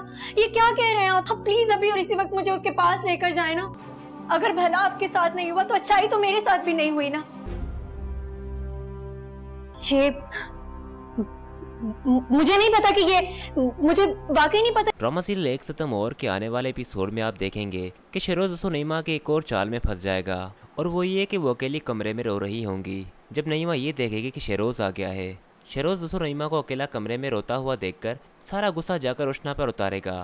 भैया ये क्या कह रहे हैं आप हाँ, प्लीज अभी और इसी वक्त मुझे उसके पास लेकर जाए ना अगर भला आपके साथ नहीं हुआ तो अच्छा ही तो मेरे साथ भी नहीं हुई ना ये मुझे नहीं पता कि ये मुझे वाकई नहीं पता ड्रामा सीरियल एक सतम और के आने वाले एपिसोड में आप देखेंगे कि शेरोज दोस्तों नईमा के एक और चाल में फंस जाएगा और वो ये कि वो अकेली कमरे में रो रही होंगी जब नईमा ये देखेगी कि शेरोज आ गया है शरोज दोस्तों रहीमा को अकेला कमरे में रोता हुआ देखकर सारा गुस्सा जाकर उष्णा पर उतारेगा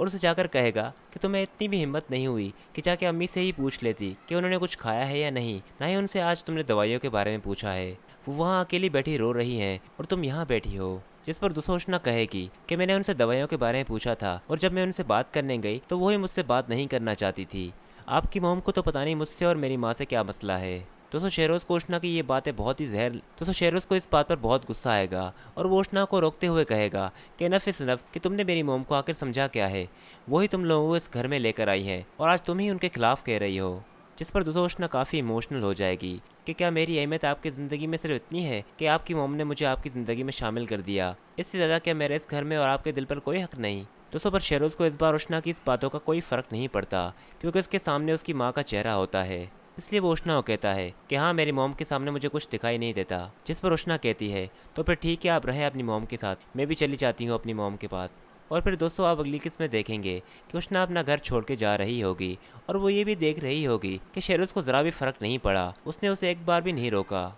और उसे जाकर कहेगा कि तुम्हें इतनी भी हिम्मत नहीं हुई कि जाके अम्मी से ही पूछ लेती कि उन्होंने कुछ खाया है या नहीं ना ही उनसे आज तुमने दवाइयों के बारे में पूछा है वो वहाँ अकेली बैठी रो रही हैं और तुम यहाँ बैठी हो जिस पर दुसोचना कहेगी कि मैंने उनसे दवाइयों के बारे में पूछा था और जब मैं उनसे बात करने गई तो वही मुझसे बात नहीं करना चाहती थी आपकी मोम को तो पता नहीं मुझसे और मेरी माँ से क्या मसला है दोस्तों शेरोज़ को उष्णा की ये बातें बहुत ही जहर दोस्तों शेरोज़ को इस बात पर बहुत गुस्सा आएगा और वो उष्णा को रोकते हुए कहेगा कि नफ़ इस नफ़ कि तुमने मेरी मोम को आकर समझा क्या है वही तुम लोगों को इस घर में लेकर आई है और आज तुम ही उनके खिलाफ कह रही हो जिस पर दोस्तों उष्णा काफ़ी इमोशनल हो जाएगी कि क्या मेरी अहमियत आपकी ज़िंदगी में सिर्फ इतनी है कि आपकी मोम ने मुझे आपकी ज़िंदगी में शामिल कर दिया इससे ज़्यादा क्या मेरे इस घर में और आपके दिल पर कोई हक नहीं दोस्तों पर शेरोज़ को इस बार उष्णा की इस बातों का कोई फ़र्क नहीं पड़ता क्योंकि उसके सामने उसकी माँ का चेहरा होता है इसलिए वो उष्णा को कहता है कि हाँ मेरी मोम के सामने मुझे कुछ दिखाई नहीं देता जिस पर उष्णा कहती है तो फिर ठीक है आप रहे अपनी मोम के साथ मैं भी चली जाती हूँ अपनी मोम के पास और फिर दोस्तों आप अगली किस्त में देखेंगे कि उष्णा अपना घर छोड़ के जा रही होगी और वो ये भी देख रही होगी कि शेर को ज़रा भी फ़र्क नहीं पड़ा उसने उसे एक बार भी नहीं रोका